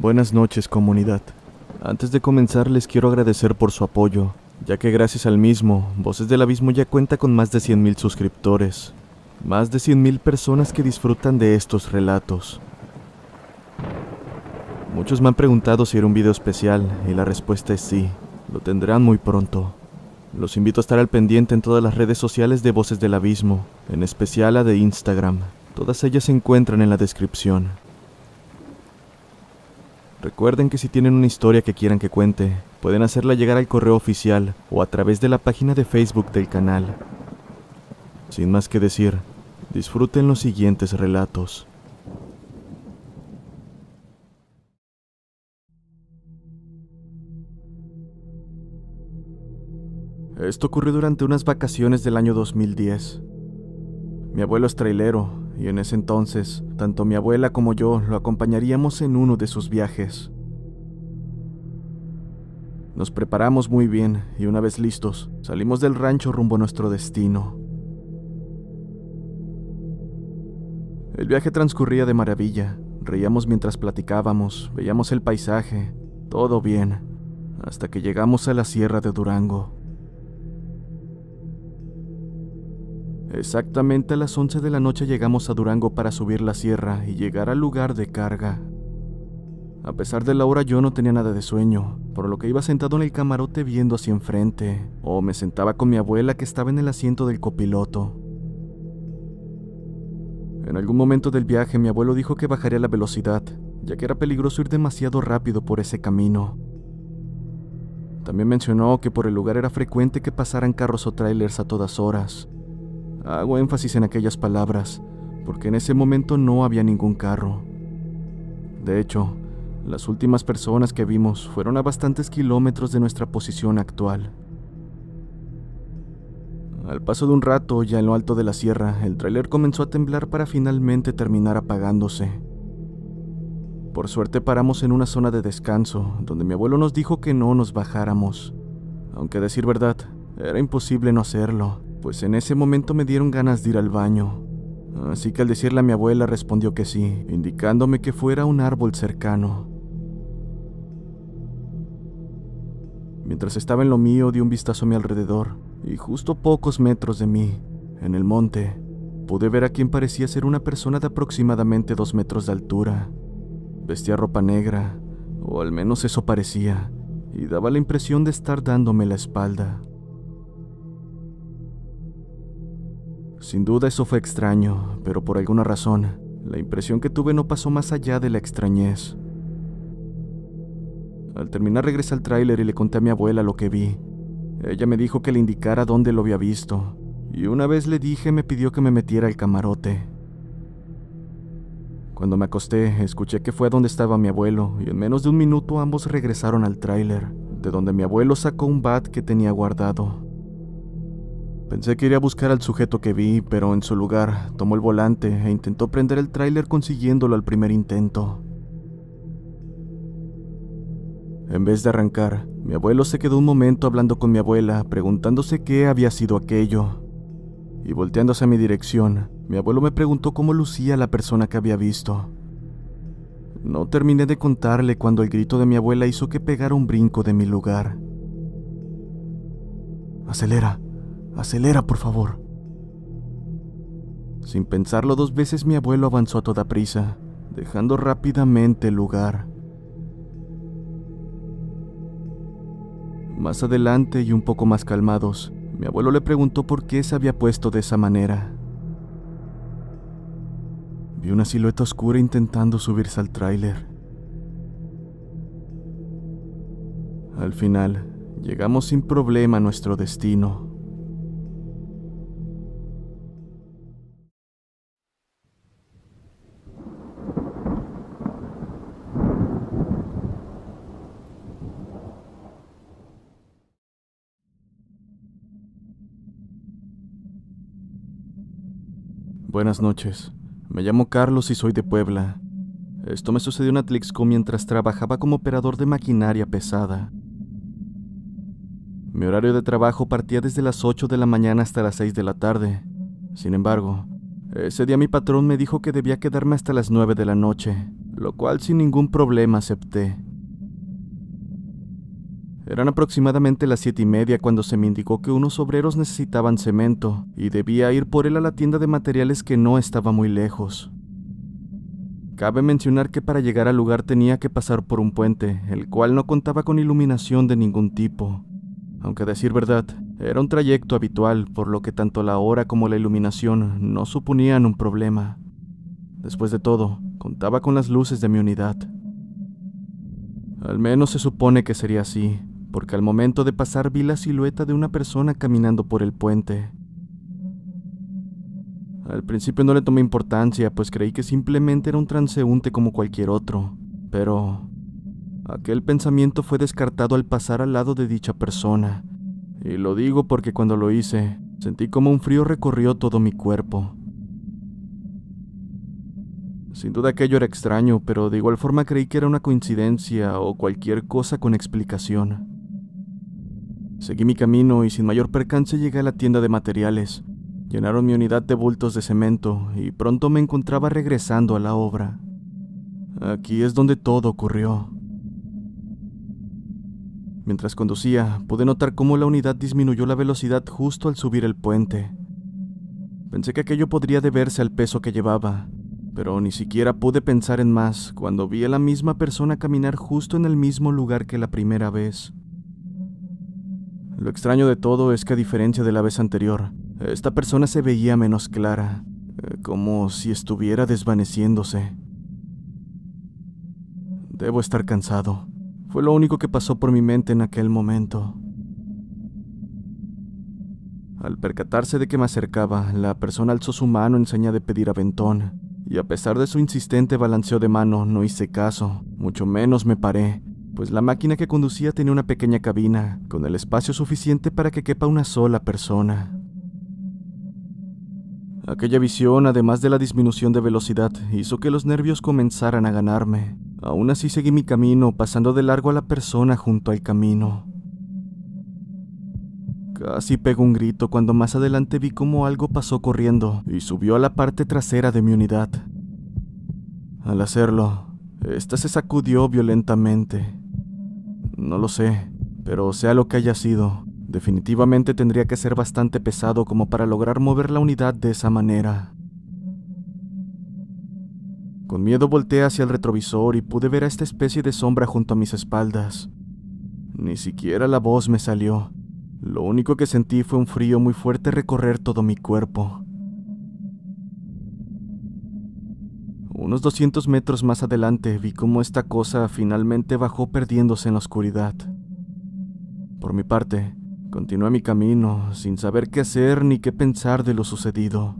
Buenas noches comunidad. Antes de comenzar les quiero agradecer por su apoyo, ya que gracias al mismo, Voces del Abismo ya cuenta con más de 100.000 suscriptores, más de 100.000 personas que disfrutan de estos relatos. Muchos me han preguntado si era un video especial y la respuesta es sí, lo tendrán muy pronto. Los invito a estar al pendiente en todas las redes sociales de Voces del Abismo, en especial la de Instagram. Todas ellas se encuentran en la descripción. Recuerden que si tienen una historia que quieran que cuente, pueden hacerla llegar al correo oficial o a través de la página de Facebook del canal. Sin más que decir, disfruten los siguientes relatos. Esto ocurrió durante unas vacaciones del año 2010. Mi abuelo es trailero, y en ese entonces, tanto mi abuela como yo lo acompañaríamos en uno de sus viajes. Nos preparamos muy bien y una vez listos, salimos del rancho rumbo a nuestro destino. El viaje transcurría de maravilla, reíamos mientras platicábamos, veíamos el paisaje, todo bien, hasta que llegamos a la sierra de Durango. Exactamente a las 11 de la noche llegamos a Durango para subir la sierra y llegar al lugar de carga. A pesar de la hora yo no tenía nada de sueño, por lo que iba sentado en el camarote viendo hacia enfrente, o me sentaba con mi abuela que estaba en el asiento del copiloto. En algún momento del viaje mi abuelo dijo que bajaría la velocidad, ya que era peligroso ir demasiado rápido por ese camino. También mencionó que por el lugar era frecuente que pasaran carros o trailers a todas horas, Hago énfasis en aquellas palabras, porque en ese momento no había ningún carro. De hecho, las últimas personas que vimos fueron a bastantes kilómetros de nuestra posición actual. Al paso de un rato, ya en lo alto de la sierra, el tráiler comenzó a temblar para finalmente terminar apagándose. Por suerte paramos en una zona de descanso, donde mi abuelo nos dijo que no nos bajáramos, aunque decir verdad, era imposible no hacerlo pues en ese momento me dieron ganas de ir al baño. Así que al decirle a mi abuela respondió que sí, indicándome que fuera un árbol cercano. Mientras estaba en lo mío, di un vistazo a mi alrededor, y justo pocos metros de mí, en el monte, pude ver a quien parecía ser una persona de aproximadamente dos metros de altura. Vestía ropa negra, o al menos eso parecía, y daba la impresión de estar dándome la espalda. Sin duda eso fue extraño, pero por alguna razón, la impresión que tuve no pasó más allá de la extrañez. Al terminar regresé al tráiler y le conté a mi abuela lo que vi. Ella me dijo que le indicara dónde lo había visto, y una vez le dije me pidió que me metiera al camarote. Cuando me acosté, escuché que fue donde estaba mi abuelo, y en menos de un minuto ambos regresaron al tráiler, de donde mi abuelo sacó un bat que tenía guardado. Pensé que iría a buscar al sujeto que vi, pero en su lugar tomó el volante e intentó prender el tráiler consiguiéndolo al primer intento. En vez de arrancar, mi abuelo se quedó un momento hablando con mi abuela, preguntándose qué había sido aquello. Y volteándose a mi dirección, mi abuelo me preguntó cómo lucía la persona que había visto. No terminé de contarle cuando el grito de mi abuela hizo que pegara un brinco de mi lugar. Acelera, Acelera, por favor. Sin pensarlo dos veces, mi abuelo avanzó a toda prisa, dejando rápidamente el lugar. Más adelante y un poco más calmados, mi abuelo le preguntó por qué se había puesto de esa manera. Vi una silueta oscura intentando subirse al tráiler. Al final, llegamos sin problema a nuestro destino. Buenas noches. Me llamo Carlos y soy de Puebla. Esto me sucedió en Atlixco mientras trabajaba como operador de maquinaria pesada. Mi horario de trabajo partía desde las 8 de la mañana hasta las 6 de la tarde. Sin embargo, ese día mi patrón me dijo que debía quedarme hasta las 9 de la noche, lo cual sin ningún problema acepté. Eran aproximadamente las siete y media cuando se me indicó que unos obreros necesitaban cemento y debía ir por él a la tienda de materiales que no estaba muy lejos. Cabe mencionar que para llegar al lugar tenía que pasar por un puente, el cual no contaba con iluminación de ningún tipo. Aunque a decir verdad, era un trayecto habitual, por lo que tanto la hora como la iluminación no suponían un problema. Después de todo, contaba con las luces de mi unidad. Al menos se supone que sería así, porque al momento de pasar vi la silueta de una persona caminando por el puente. Al principio no le tomé importancia, pues creí que simplemente era un transeúnte como cualquier otro, pero aquel pensamiento fue descartado al pasar al lado de dicha persona, y lo digo porque cuando lo hice, sentí como un frío recorrió todo mi cuerpo. Sin duda aquello era extraño, pero de igual forma creí que era una coincidencia o cualquier cosa con explicación. Seguí mi camino y sin mayor percance llegué a la tienda de materiales. Llenaron mi unidad de bultos de cemento y pronto me encontraba regresando a la obra. Aquí es donde todo ocurrió. Mientras conducía, pude notar cómo la unidad disminuyó la velocidad justo al subir el puente. Pensé que aquello podría deberse al peso que llevaba, pero ni siquiera pude pensar en más cuando vi a la misma persona caminar justo en el mismo lugar que la primera vez. Lo extraño de todo es que a diferencia de la vez anterior, esta persona se veía menos clara, eh, como si estuviera desvaneciéndose. Debo estar cansado. Fue lo único que pasó por mi mente en aquel momento. Al percatarse de que me acercaba, la persona alzó su mano en señal de pedir aventón, y a pesar de su insistente balanceo de mano, no hice caso, mucho menos me paré, pues la máquina que conducía tenía una pequeña cabina, con el espacio suficiente para que quepa una sola persona. Aquella visión, además de la disminución de velocidad, hizo que los nervios comenzaran a ganarme. Aún así seguí mi camino, pasando de largo a la persona junto al camino. Casi pego un grito cuando más adelante vi cómo algo pasó corriendo y subió a la parte trasera de mi unidad. Al hacerlo, esta se sacudió violentamente. No lo sé, pero sea lo que haya sido, definitivamente tendría que ser bastante pesado como para lograr mover la unidad de esa manera. Con miedo volteé hacia el retrovisor y pude ver a esta especie de sombra junto a mis espaldas. Ni siquiera la voz me salió. Lo único que sentí fue un frío muy fuerte recorrer todo mi cuerpo. Unos 200 metros más adelante vi cómo esta cosa finalmente bajó perdiéndose en la oscuridad. Por mi parte, continué mi camino sin saber qué hacer ni qué pensar de lo sucedido.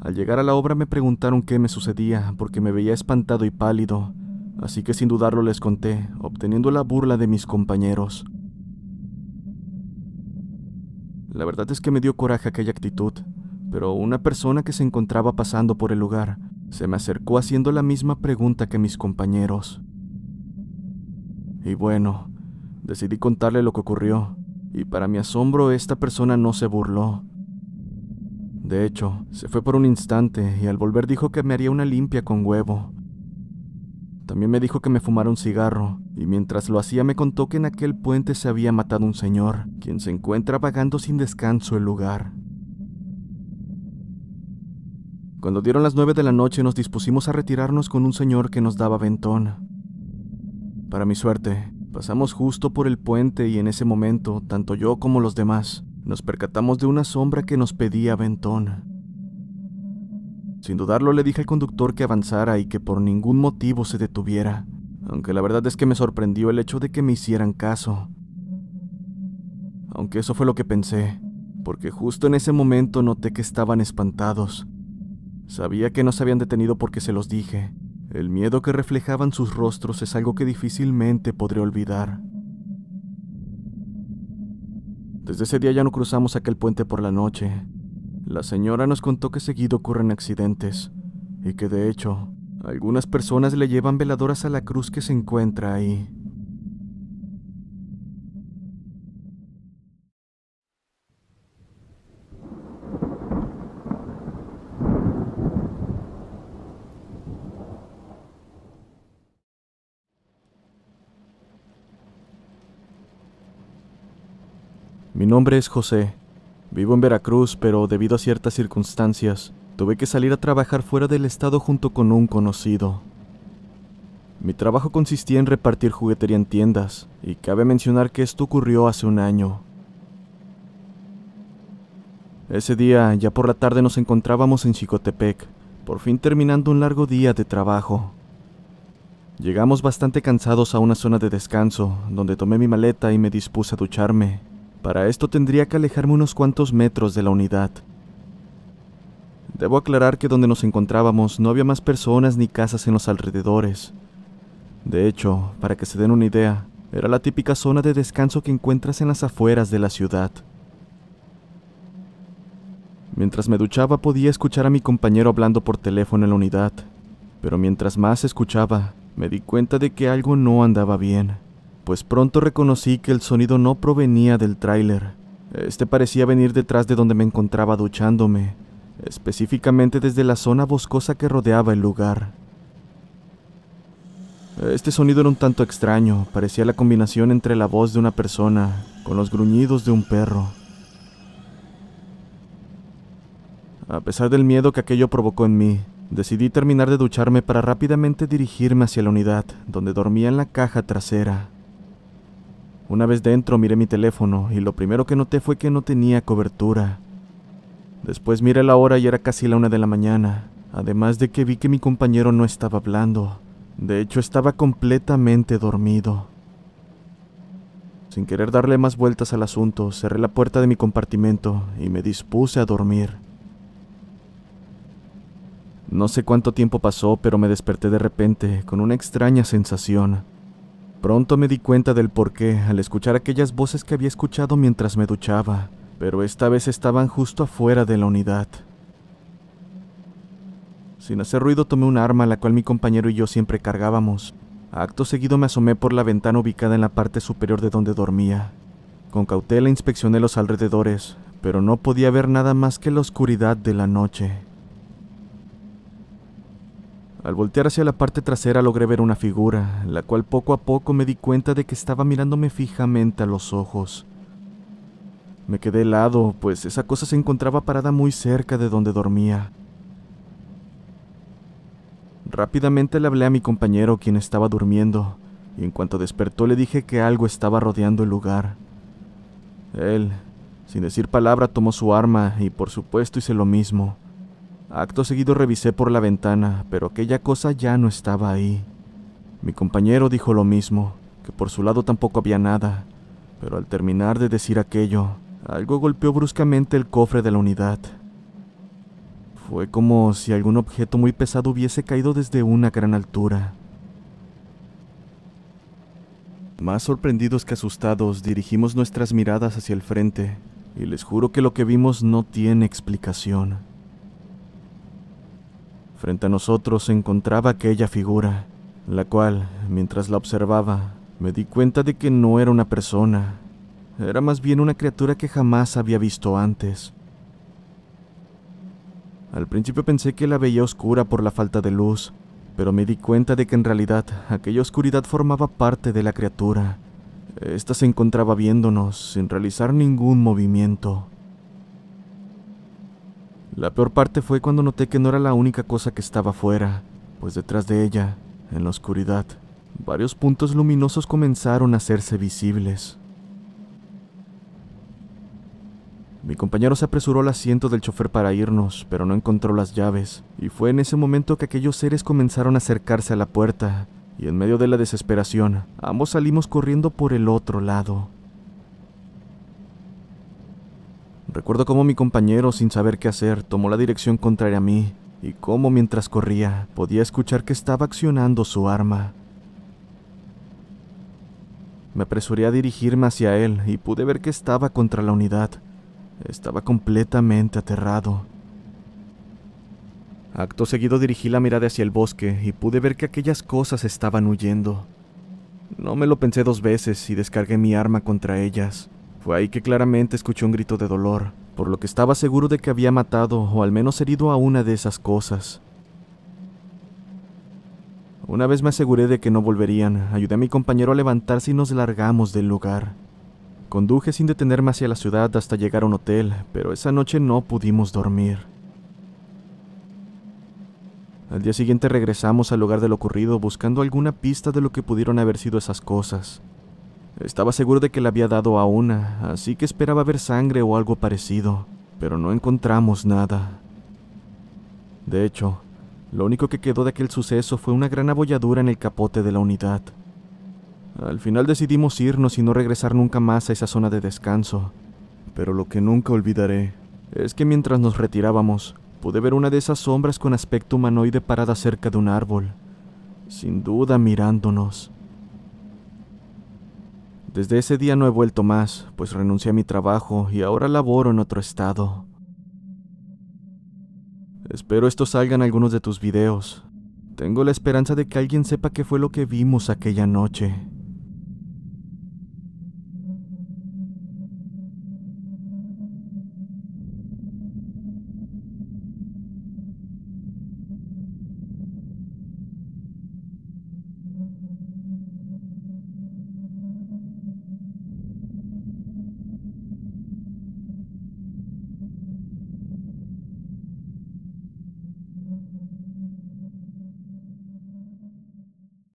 Al llegar a la obra me preguntaron qué me sucedía porque me veía espantado y pálido, así que sin dudarlo les conté, obteniendo la burla de mis compañeros. La verdad es que me dio coraje aquella actitud, pero una persona que se encontraba pasando por el lugar se me acercó haciendo la misma pregunta que mis compañeros. Y bueno, decidí contarle lo que ocurrió, y para mi asombro esta persona no se burló. De hecho, se fue por un instante y al volver dijo que me haría una limpia con huevo. También me dijo que me fumara un cigarro, y mientras lo hacía me contó que en aquel puente se había matado un señor, quien se encuentra vagando sin descanso el lugar. Cuando dieron las nueve de la noche nos dispusimos a retirarnos con un señor que nos daba ventón. Para mi suerte, pasamos justo por el puente y en ese momento, tanto yo como los demás, nos percatamos de una sombra que nos pedía ventón. Sin dudarlo le dije al conductor que avanzara y que por ningún motivo se detuviera, aunque la verdad es que me sorprendió el hecho de que me hicieran caso. Aunque eso fue lo que pensé, porque justo en ese momento noté que estaban espantados, Sabía que se habían detenido porque se los dije. El miedo que reflejaban sus rostros es algo que difícilmente podré olvidar. Desde ese día ya no cruzamos aquel puente por la noche. La señora nos contó que seguido ocurren accidentes y que de hecho algunas personas le llevan veladoras a la cruz que se encuentra ahí. Mi nombre es José. Vivo en Veracruz, pero debido a ciertas circunstancias, tuve que salir a trabajar fuera del estado junto con un conocido. Mi trabajo consistía en repartir juguetería en tiendas, y cabe mencionar que esto ocurrió hace un año. Ese día, ya por la tarde, nos encontrábamos en Chicotepec, por fin terminando un largo día de trabajo. Llegamos bastante cansados a una zona de descanso, donde tomé mi maleta y me dispuse a ducharme. Para esto tendría que alejarme unos cuantos metros de la unidad. Debo aclarar que donde nos encontrábamos no había más personas ni casas en los alrededores. De hecho, para que se den una idea, era la típica zona de descanso que encuentras en las afueras de la ciudad. Mientras me duchaba podía escuchar a mi compañero hablando por teléfono en la unidad, pero mientras más escuchaba, me di cuenta de que algo no andaba bien pues pronto reconocí que el sonido no provenía del tráiler. Este parecía venir detrás de donde me encontraba duchándome, específicamente desde la zona boscosa que rodeaba el lugar. Este sonido era un tanto extraño, parecía la combinación entre la voz de una persona con los gruñidos de un perro. A pesar del miedo que aquello provocó en mí, decidí terminar de ducharme para rápidamente dirigirme hacia la unidad, donde dormía en la caja trasera. Una vez dentro miré mi teléfono y lo primero que noté fue que no tenía cobertura. Después miré la hora y era casi la una de la mañana, además de que vi que mi compañero no estaba hablando. De hecho, estaba completamente dormido. Sin querer darle más vueltas al asunto, cerré la puerta de mi compartimento y me dispuse a dormir. No sé cuánto tiempo pasó, pero me desperté de repente con una extraña sensación. Pronto me di cuenta del porqué al escuchar aquellas voces que había escuchado mientras me duchaba, pero esta vez estaban justo afuera de la unidad. Sin hacer ruido tomé un arma la cual mi compañero y yo siempre cargábamos. Acto seguido me asomé por la ventana ubicada en la parte superior de donde dormía. Con cautela inspeccioné los alrededores, pero no podía ver nada más que la oscuridad de la noche. Al voltear hacia la parte trasera logré ver una figura, la cual poco a poco me di cuenta de que estaba mirándome fijamente a los ojos. Me quedé helado, pues esa cosa se encontraba parada muy cerca de donde dormía. Rápidamente le hablé a mi compañero, quien estaba durmiendo, y en cuanto despertó le dije que algo estaba rodeando el lugar. Él, sin decir palabra, tomó su arma y por supuesto hice lo mismo. Acto seguido revisé por la ventana, pero aquella cosa ya no estaba ahí. Mi compañero dijo lo mismo, que por su lado tampoco había nada, pero al terminar de decir aquello, algo golpeó bruscamente el cofre de la unidad. Fue como si algún objeto muy pesado hubiese caído desde una gran altura. Más sorprendidos que asustados, dirigimos nuestras miradas hacia el frente, y les juro que lo que vimos no tiene explicación. Frente a nosotros se encontraba aquella figura, la cual, mientras la observaba, me di cuenta de que no era una persona, era más bien una criatura que jamás había visto antes. Al principio pensé que la veía oscura por la falta de luz, pero me di cuenta de que en realidad aquella oscuridad formaba parte de la criatura. Esta se encontraba viéndonos sin realizar ningún movimiento. La peor parte fue cuando noté que no era la única cosa que estaba fuera, pues detrás de ella, en la oscuridad, varios puntos luminosos comenzaron a hacerse visibles. Mi compañero se apresuró al asiento del chofer para irnos, pero no encontró las llaves, y fue en ese momento que aquellos seres comenzaron a acercarse a la puerta, y en medio de la desesperación, ambos salimos corriendo por el otro lado. Recuerdo cómo mi compañero, sin saber qué hacer, tomó la dirección contraria a mí y cómo mientras corría podía escuchar que estaba accionando su arma. Me apresuré a dirigirme hacia él y pude ver que estaba contra la unidad. Estaba completamente aterrado. Acto seguido dirigí la mirada hacia el bosque y pude ver que aquellas cosas estaban huyendo. No me lo pensé dos veces y descargué mi arma contra ellas. Fue ahí que claramente escuché un grito de dolor, por lo que estaba seguro de que había matado o al menos herido a una de esas cosas. Una vez me aseguré de que no volverían, ayudé a mi compañero a levantarse y nos largamos del lugar. Conduje sin detenerme hacia la ciudad hasta llegar a un hotel, pero esa noche no pudimos dormir. Al día siguiente regresamos al lugar de lo ocurrido buscando alguna pista de lo que pudieron haber sido esas cosas. Estaba seguro de que la había dado a una, así que esperaba ver sangre o algo parecido, pero no encontramos nada. De hecho, lo único que quedó de aquel suceso fue una gran abolladura en el capote de la unidad. Al final decidimos irnos y no regresar nunca más a esa zona de descanso, pero lo que nunca olvidaré es que mientras nos retirábamos, pude ver una de esas sombras con aspecto humanoide parada cerca de un árbol, sin duda mirándonos. Desde ese día no he vuelto más, pues renuncié a mi trabajo y ahora laboro en otro estado. Espero esto salga en algunos de tus videos. Tengo la esperanza de que alguien sepa qué fue lo que vimos aquella noche.